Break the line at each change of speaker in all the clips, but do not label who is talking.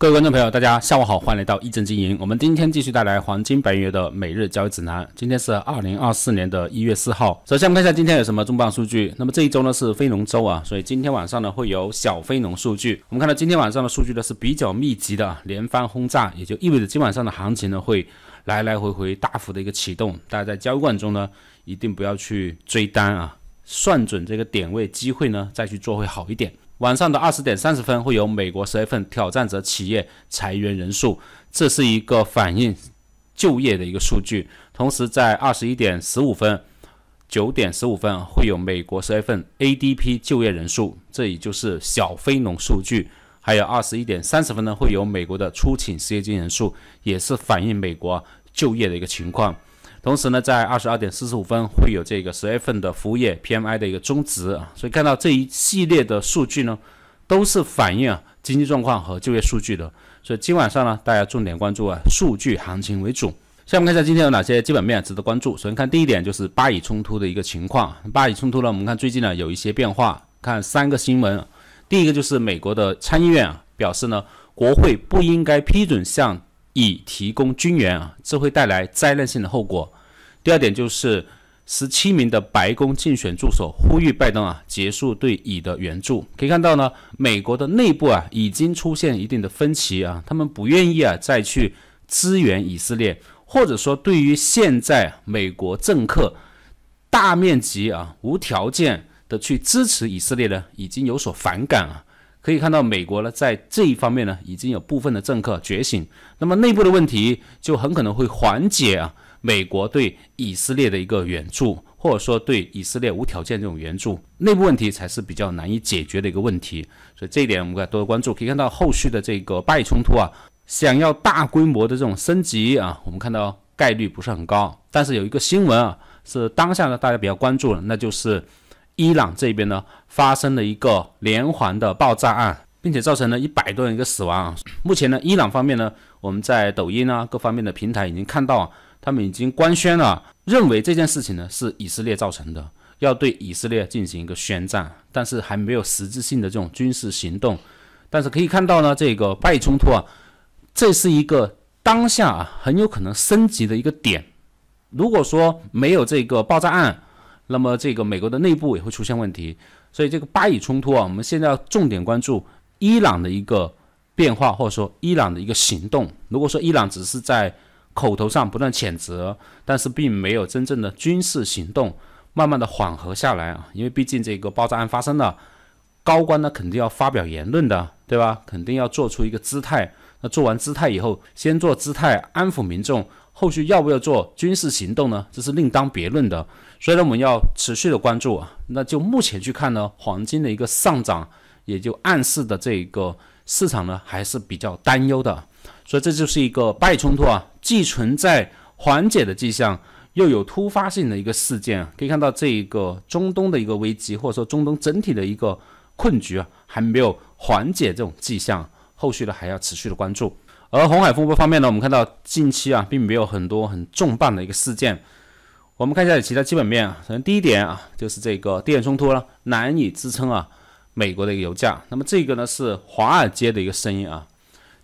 各位观众朋友，大家下午好，欢迎来到一正经营。我们今天继续带来黄金白银的每日交易指南。今天是二零二四年的一月四号。首先我们看一下今天有什么重磅数据。那么这一周呢是非农周啊，所以今天晚上呢会有小非农数据。我们看到今天晚上的数据呢是比较密集的连番轰炸，也就意味着今晚上的行情呢会来来回回大幅的一个启动。大家在交易过程中呢，一定不要去追单啊，算准这个点位机会呢再去做会好一点。晚上的二十点三十分会有美国十月份挑战者企业裁员人数，这是一个反映就业的一个数据。同时在二十一点十五分、九点十五分会有美国十月份 ADP 就业人数，这也就是小非农数据。还有二十一点三十分呢会有美国的出勤失业金人数，也是反映美国就业的一个情况。同时呢，在二十二点四十五分会有这个十月份的服务业 PMI 的一个终值啊，所以看到这一系列的数据呢，都是反映啊经济状况和就业数据的。所以今晚上呢，大家重点关注啊数据行情为主。下面看一下今天有哪些基本面值得关注。首先看第一点，就是巴以冲突的一个情况。巴以冲突呢，我们看最近呢有一些变化。看三个新闻，第一个就是美国的参议院啊表示呢，国会不应该批准向以提供军援啊，这会带来灾难性的后果。第二点就是，十七名的白宫竞选助手呼吁拜登啊结束对乙的援助。可以看到呢，美国的内部啊已经出现一定的分歧啊，他们不愿意啊再去支援以色列，或者说对于现在美国政客大面积啊无条件的去支持以色列呢，已经有所反感啊。可以看到，美国呢在这一方面呢已经有部分的政客觉醒，那么内部的问题就很可能会缓解啊。美国对以色列的一个援助，或者说对以色列无条件这种援助，内部问题才是比较难以解决的一个问题，所以这一点我们该多多关注。可以看到后续的这个巴以冲突啊，想要大规模的这种升级啊，我们看到概率不是很高。但是有一个新闻啊，是当下呢大家比较关注的，那就是伊朗这边呢发生了一个连环的爆炸案，并且造成了一百多人一个死亡。目前呢，伊朗方面呢，我们在抖音啊各方面的平台已经看到啊。他们已经官宣了，认为这件事情呢是以色列造成的，要对以色列进行一个宣战，但是还没有实质性的这种军事行动。但是可以看到呢，这个巴以冲突啊，这是一个当下啊很有可能升级的一个点。如果说没有这个爆炸案，那么这个美国的内部也会出现问题。所以这个巴以冲突啊，我们现在要重点关注伊朗的一个变化，或者说伊朗的一个行动。如果说伊朗只是在口头上不断谴责，但是并没有真正的军事行动，慢慢的缓和下来啊，因为毕竟这个爆炸案发生了，高官呢肯定要发表言论的，对吧？肯定要做出一个姿态。那做完姿态以后，先做姿态安抚民众，后续要不要做军事行动呢？这是另当别论的。所以呢，我们要持续的关注啊。那就目前去看呢，黄金的一个上涨，也就暗示的这个市场呢还是比较担忧的。所以这就是一个巴以冲突啊，既存在缓解的迹象，又有突发性的一个事件。可以看到，这一个中东的一个危机，或者说中东整体的一个困局啊，还没有缓解这种迹象。后续呢还要持续的关注。而红海风波方面呢，我们看到近期啊，并没有很多很重磅的一个事件。我们看一下其他基本面啊，首先第一点啊，就是这个地缘冲突呢，难以支撑啊美国的一个油价。那么这个呢是华尔街的一个声音啊。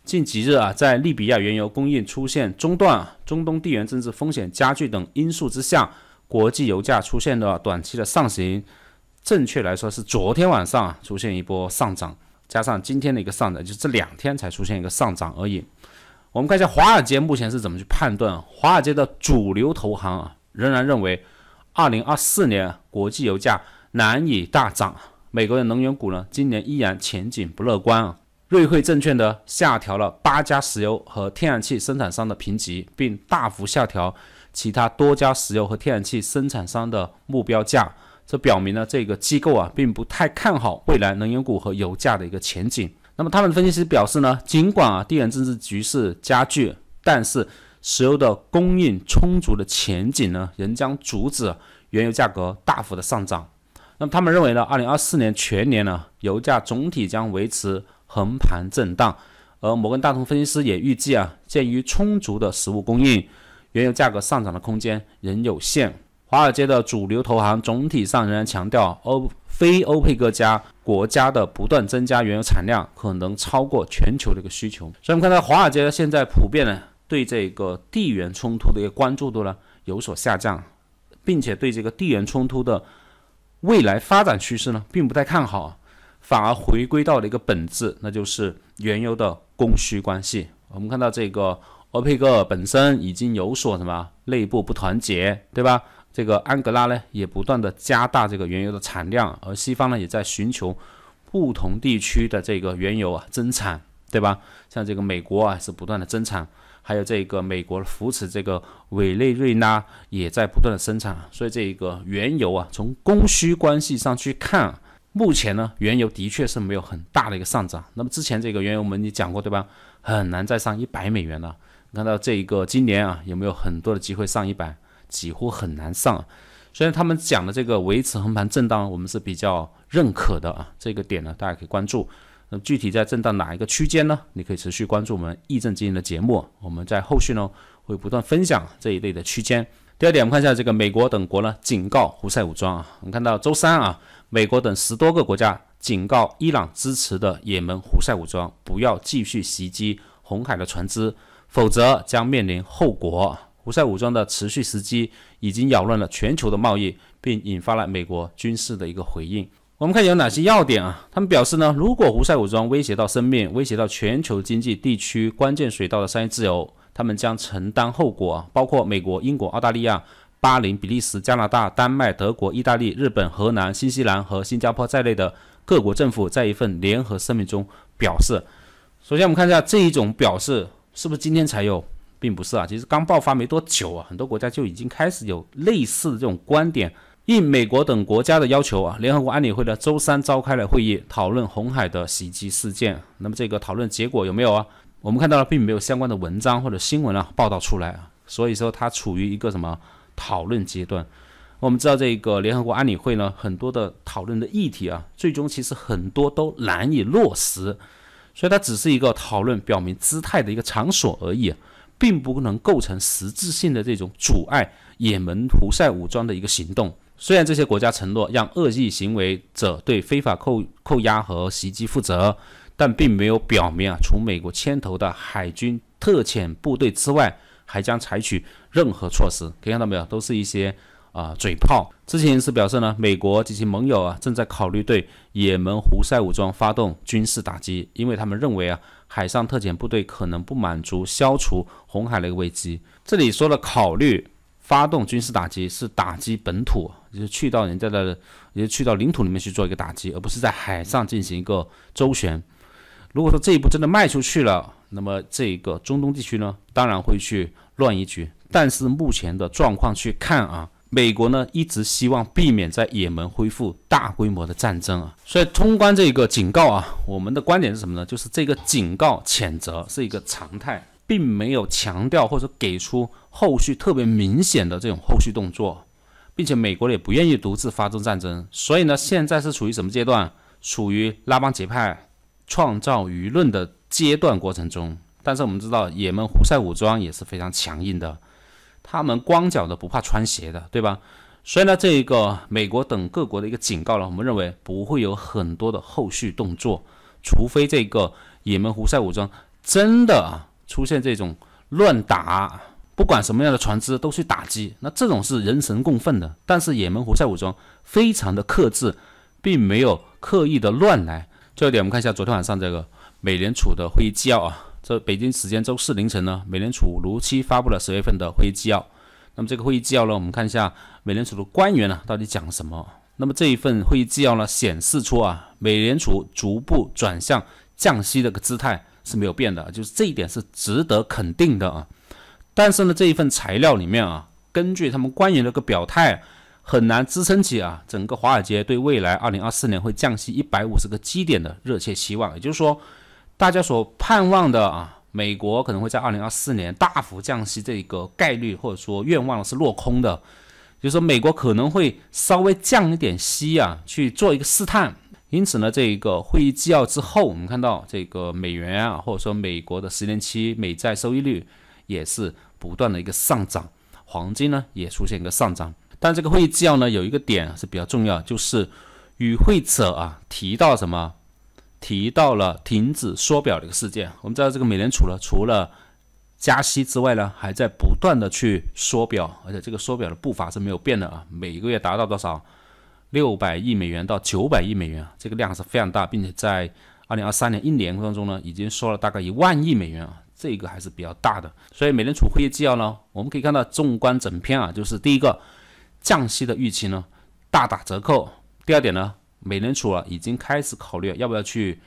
近几日啊，在利比亚原油供应出现中断、中东地缘政治风险加剧等因素之下，国际油价出现了短期的上行。正确来说是昨天晚上啊出现一波上涨，加上今天的一个上涨，就这两天才出现一个上涨而已。我们看一下华尔街目前是怎么去判断？华尔街的主流投行啊仍然认为，二零二四年国际油价难以大涨，美国的能源股呢今年依然前景不乐观啊。瑞汇证券呢下调了八家石油和天然气生产商的评级，并大幅下调其他多家石油和天然气生产商的目标价。这表明呢，这个机构啊并不太看好未来能源股和油价的一个前景。那么，他们的分析师表示呢，尽管啊地缘政治局势加剧，但是石油的供应充足的前景呢仍将阻止原油价格大幅的上涨。那么，他们认为呢，二零二四年全年呢，油价总体将维持。横盘震荡，而摩根大通分析师也预计啊，鉴于充足的实物供应，原油价格上涨的空间仍有限。华尔街的主流投行总体上仍然强调，欧非欧佩克加国家的不断增加原油产量可能超过全球的一个需求。所以，我们看到华尔街现在普遍呢，对这个地缘冲突的一个关注度呢有所下降，并且对这个地缘冲突的未来发展趋势呢并不太看好。反而回归到了一个本质，那就是原油的供需关系。我们看到这个欧佩克本身已经有所什么内部不团结，对吧？这个安哥拉呢也不断的加大这个原油的产量，而西方呢也在寻求不同地区的这个原油啊增产，对吧？像这个美国啊是不断的增产，还有这个美国扶持这个委内瑞拉也在不断的生产，所以这个原油啊从供需关系上去看。目前呢，原油的确是没有很大的一个上涨。那么之前这个原油，我们也讲过，对吧？很难再上一百美元了。看到这一个今年啊，有没有很多的机会上一百？几乎很难上。虽然他们讲的这个维持横盘震荡，我们是比较认可的啊。这个点呢，大家可以关注。那么具体在震荡哪一个区间呢？你可以持续关注我们易正经营的节目，我们在后续呢会不断分享这一类的区间。第二点，我们看一下这个美国等国呢警告胡塞武装啊。我们看到周三啊，美国等十多个国家警告伊朗支持的也门胡塞武装不要继续袭击红海的船只，否则将面临后果。胡塞武装的持续袭击已经扰乱了全球的贸易，并引发了美国军事的一个回应。我们看有哪些要点啊？他们表示呢，如果胡塞武装威胁到生命，威胁到全球经济、地区关键水道的商业自由。他们将承担后果，包括美国、英国、澳大利亚、巴林、比利时、加拿大、丹麦、德国、意大利、日本、荷兰、新西兰和新加坡在内的各国政府在一份联合声明中表示。首先，我们看一下这一种表示是不是今天才有，并不是啊，其实刚爆发没多久啊，很多国家就已经开始有类似这种观点。应美国等国家的要求啊，联合国安理会呢周三召开了会议，讨论红海的袭击事件。那么这个讨论结果有没有啊？我们看到了，并没有相关的文章或者新闻啊报道出来啊，所以说它处于一个什么讨论阶段？我们知道这个联合国安理会呢，很多的讨论的议题啊，最终其实很多都难以落实，所以它只是一个讨论表明姿态的一个场所而已，并不能构成实质性的这种阻碍也门胡塞武装的一个行动。虽然这些国家承诺让恶意行为者对非法扣扣押和袭击负责。但并没有表明啊，除美国牵头的海军特遣部队之外，还将采取任何措施。可以看到没有，都是一些啊嘴炮。之前是表示呢，美国及其盟友啊正在考虑对也门胡塞武装发动军事打击，因为他们认为啊，海上特遣部队可能不满足消除红海的一个危机。这里说的考虑发动军事打击，是打击本土，就是去到人家的，也去到领土里面去做一个打击，而不是在海上进行一个周旋。如果说这一步真的迈出去了，那么这个中东地区呢，当然会去乱一局。但是目前的状况去看啊，美国呢一直希望避免在也门恢复大规模的战争啊。所以通关这个警告啊，我们的观点是什么呢？就是这个警告谴责是一个常态，并没有强调或者给出后续特别明显的这种后续动作，并且美国也不愿意独自发动战争。所以呢，现在是处于什么阶段？处于拉帮结派。创造舆论的阶段过程中，但是我们知道也门胡塞武装也是非常强硬的，他们光脚的不怕穿鞋的，对吧？所以呢，这个美国等各国的一个警告呢，我们认为不会有很多的后续动作，除非这个也门胡塞武装真的啊出现这种乱打，不管什么样的船只都去打击，那这种是人神共愤的。但是也门胡塞武装非常的克制，并没有刻意的乱来。这一点，我们看一下昨天晚上这个美联储的会议纪要啊。这北京时间周四凌晨呢，美联储如期发布了十月份的会议纪要。那么这个会议纪要呢，我们看一下美联储的官员呢到底讲了什么。那么这一份会议纪要呢，显示出啊，美联储逐步转向降息的个姿态是没有变的，就是这一点是值得肯定的啊。但是呢，这一份材料里面啊，根据他们官员的个表态。很难支撑起啊，整个华尔街对未来二零二四年会降息一百五十个基点的热切希望。也就是说，大家所盼望的啊，美国可能会在二零二四年大幅降息这个概率或者说愿望是落空的。就是说，美国可能会稍微降一点息啊，去做一个试探。因此呢，这一个会议纪要之后，我们看到这个美元啊，或者说美国的十年期美债收益率也是不断的一个上涨，黄金呢也出现一个上涨。但这个会议纪要呢，有一个点是比较重要，就是与会者啊提到什么？提到了停止缩表的一个事件。我们知道这个美联储呢，除了加息之外呢，还在不断的去缩表，而且这个缩表的步伐是没有变的啊，每个月达到多少？六百亿美元到九百亿美元啊，这个量是非常大，并且在二零二三年一年当中呢，已经缩了大概一万亿美元啊，这个还是比较大的。所以美联储会议纪要呢，我们可以看到，纵观整篇啊，就是第一个。降息的预期呢，大打折扣。第二点呢，美联储啊已经开始考虑要不要去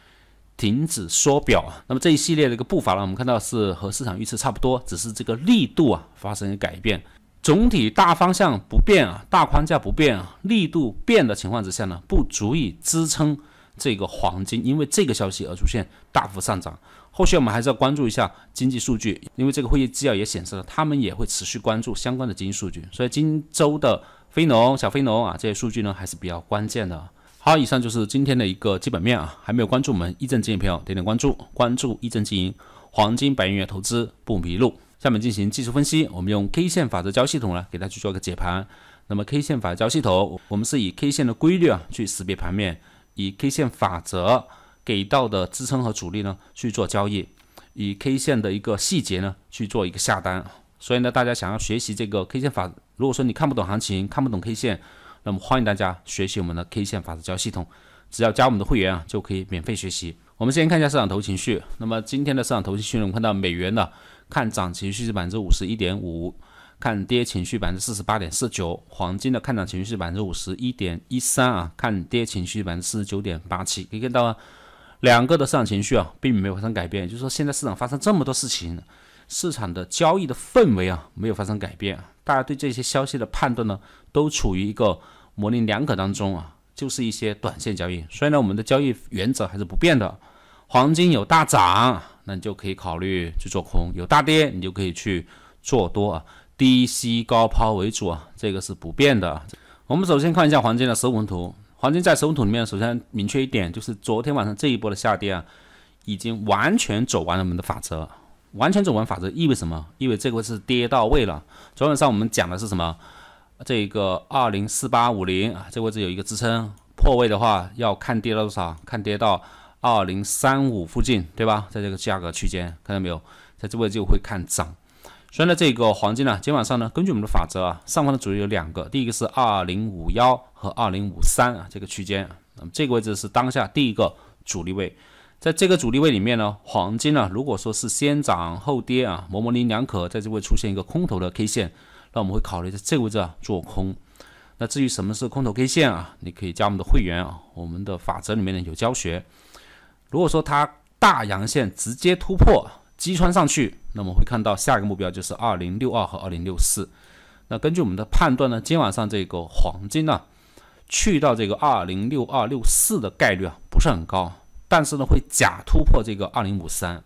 停止缩表。那么这一系列的一个步伐呢，我们看到是和市场预测差不多，只是这个力度啊发生改变。总体大方向不变啊，大框架不变啊，力度变的情况之下呢，不足以支撑。这个黄金因为这个消息而出现大幅上涨，后续我们还是要关注一下经济数据，因为这个会议纪要也显示了，他们也会持续关注相关的经济数据，所以今周的非农、小非农啊这些数据呢还是比较关键的。好，以上就是今天的一个基本面啊，还没有关注我们一正经营的朋友点点关注，关注一正经营，黄金白银月投资不迷路。下面进行技术分析，我们用 K 线法则交系统呢给大家去做个解盘，那么 K 线法则教系统，我们是以 K 线的规律啊去识别盘面。以 K 线法则给到的支撑和阻力呢去做交易，以 K 线的一个细节呢去做一个下单。所以呢，大家想要学习这个 K 线法，如果说你看不懂行情，看不懂 K 线，那么欢迎大家学习我们的 K 线法则交易系统，只要加我们的会员啊就可以免费学习。我们先看一下市场头情绪，那么今天的市场头情绪，我们看到美元呢，看涨情绪是百分之五十一点五。看跌情绪百分之四十八点四九，黄金的看涨情绪是百分之五十一点一三啊，看跌情绪百分之四十九点八七，可以看到啊，两个的市场情绪啊并没有发生改变，就是说现在市场发生这么多事情，市场的交易的氛围啊没有发生改变，大家对这些消息的判断呢都处于一个模棱两可当中啊，就是一些短线交易，所以呢我们的交易原则还是不变的，黄金有大涨，那你就可以考虑去做空，有大跌你就可以去做多啊。低吸高抛为主啊，这个是不变的。我们首先看一下黄金的十五图，黄金在十五图里面，首先明确一点，就是昨天晚上这一波的下跌啊，已经完全走完了我们的法则。完全走完法则意味什么？意味这个是跌到位了。昨晚上我们讲的是什么？这个二零四八五零啊，这位置有一个支撑，破位的话要看跌到多少？看跌到二零三五附近，对吧？在这个价格区间，看到没有？在这位置就会看涨。所以呢，这个黄金呢，今晚上呢，根据我们的法则啊，上方的阻力有两个，第一个是二零五幺和二零五三啊，这个区间，那么这个位置是当下第一个阻力位，在这个阻力位里面呢，黄金呢，如果说是先涨后跌啊，模模棱两可，在这会出现一个空头的 K 线，那我们会考虑在这个位置啊做空。那至于什么是空头 K 线啊，你可以加我们的会员啊，我们的法则里面呢有教学。如果说它大阳线直接突破。击穿上去，那么会看到下一个目标就是二零六二和二零六四。那根据我们的判断呢，今晚上这个黄金呢，去到这个二零六二六四的概率啊不是很高，但是呢会假突破这个二零五三。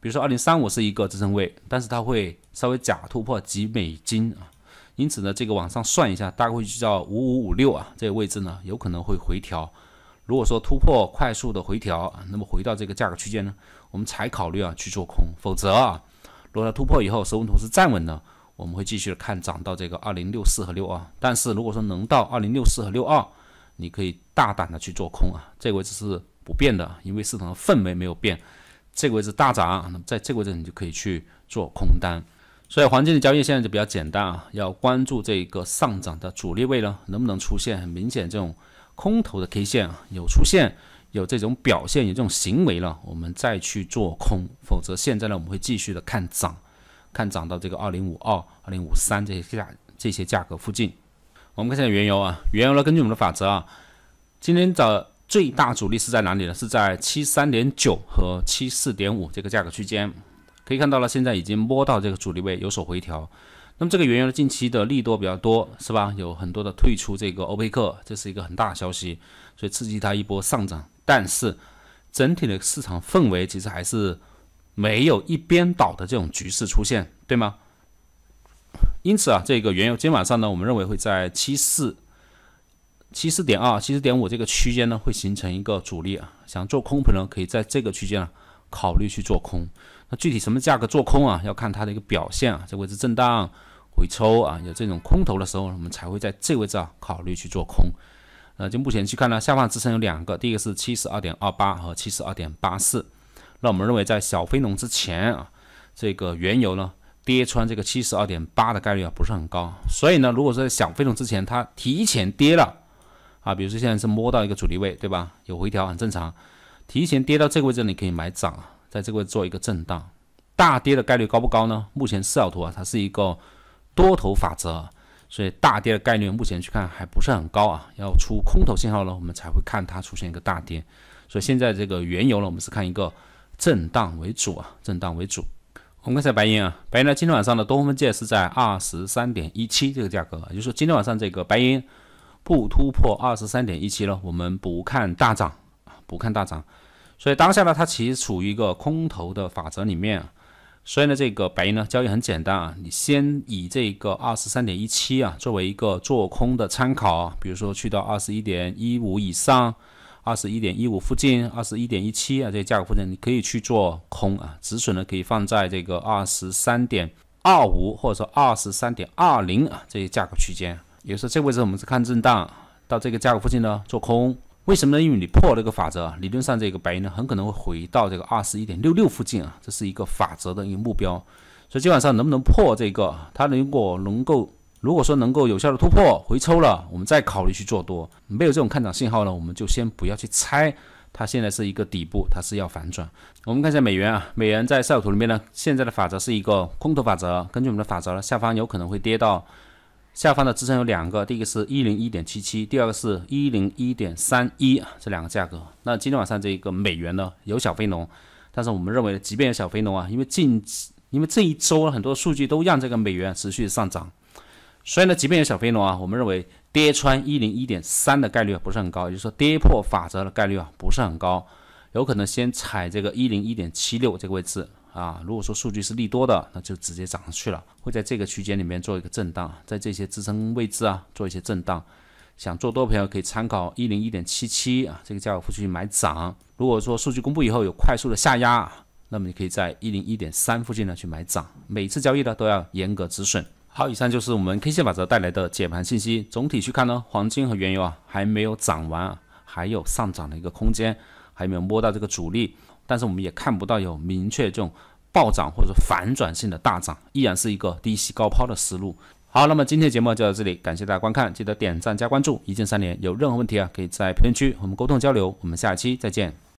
比如说二零三五是一个支撑位，但是它会稍微假突破几美金啊。因此呢，这个往上算一下，大概就叫五五五六啊这个位置呢有可能会回调。如果说突破快速的回调，那么回到这个价格区间呢？我们才考虑啊去做空，否则啊，如果它突破以后，收工图是站稳呢，我们会继续看涨到这个二零六四和六二。但是如果说能到二零六四和六二，你可以大胆的去做空啊，这个位置是不变的，因为市场的氛围没有变，这个位置大涨，那么在这个位置你就可以去做空单。所以黄金的交易现在就比较简单啊，要关注这个上涨的主力位呢，能不能出现很明显这种空头的 K 线啊，有出现。有这种表现，有这种行为了，我们再去做空，否则现在呢，我们会继续的看涨，看涨到这个二零五二、二零五三这些价这些价格附近。我们看一下原油啊，原油呢，根据我们的法则啊，今天的最大阻力是在哪里呢？是在七三点九和七四点五这个价格区间，可以看到了，现在已经摸到这个阻力位，有所回调。那么这个原油的近期的利多比较多，是吧？有很多的退出这个欧佩克，这是一个很大的消息，所以刺激它一波上涨。但是整体的市场氛围其实还是没有一边倒的这种局势出现，对吗？因此啊，这个原油今天晚上呢，我们认为会在七四、七四点二、七四点五这个区间呢，会形成一个阻力啊。想做空朋友可以在这个区间考虑去做空。那具体什么价格做空啊？要看它的一个表现啊，这位置震荡、回抽啊，有这种空头的时候，我们才会在这位置啊考虑去做空。呃，就目前去看呢，下方支撑有两个，第一个是七十二点二八和七十二点八四。那我们认为在小非农之前啊，这个原油呢跌穿这个七十二点八的概率啊不是很高。所以呢，如果说在小非农之前它提前跌了啊，比如说现在是摸到一个阻力位，对吧？有回调很正常。提前跌到这个位置，你可以买涨，在这个位置做一个震荡。大跌的概率高不高呢？目前四小图啊，它是一个多头法则。所以大跌的概率目前去看还不是很高啊，要出空头信号了，我们才会看它出现一个大跌。所以现在这个原油呢，我们是看一个震荡为主啊，震荡为主。我们看一下白银啊，白银呢今天晚上的东风分界是在二十三点一七这个价格，也就是说今天晚上这个白银不突破二十三点一七了，我们不看大涨啊，不看大涨。所以当下呢，它其实处于一个空头的法则里面。所以呢，这个白银呢交易很简单啊，你先以这个二十三点一七啊作为一个做空的参考啊，比如说去到二十一点一五以上，二十一点一五附近，二十一点一七啊这些价格附近，你可以去做空啊，止损呢可以放在这个二十三点二五或者说二十三点二零啊这些价格区间，也就是这个位置我们是看震荡，到这个价格附近呢做空。为什么呢？因为你破了这个法则，理论上这个白银呢，很可能会回到这个二十一点六六附近啊，这是一个法则的一个目标。所以，今晚上能不能破这个？它如果能够，如果说能够有效的突破回抽了，我们再考虑去做多。没有这种看涨信号呢，我们就先不要去猜。它现在是一个底部，它是要反转。我们看一下美元啊，美元在赛图里面呢，现在的法则是一个空头法则。根据我们的法则呢，下方有可能会跌到。下方的支撑有两个，第一个是一零一点七七，第二个是一零一点三一，这两个价格。那今天晚上这一个美元呢，有小非农，但是我们认为，即便有小非农啊，因为近，因为这一周很多数据都让这个美元持续上涨，所以呢，即便有小非农啊，我们认为跌穿一零一点三的概率不是很高，也就是说跌破法则的概率啊不是很高，有可能先踩这个一零一点七六这个位置。啊，如果说数据是利多的，那就直接涨上去了，会在这个区间里面做一个震荡，在这些支撑位置啊做一些震荡。想做多的朋友可以参考一零一点七七啊这个价位附近买涨。如果说数据公布以后有快速的下压，那么你可以在一零一点三附近呢去买涨。每次交易呢都要严格止损。好，以上就是我们 K 线法则带来的解盘信息。总体去看呢，黄金和原油啊还没有涨完，还有上涨的一个空间，还没有摸到这个阻力，但是我们也看不到有明确这种。暴涨或者反转性的大涨，依然是一个低吸高抛的思路。好，那么今天的节目就到这里，感谢大家观看，记得点赞加关注，一键三连。有任何问题啊，可以在评论区和我们沟通交流。我们下期再见。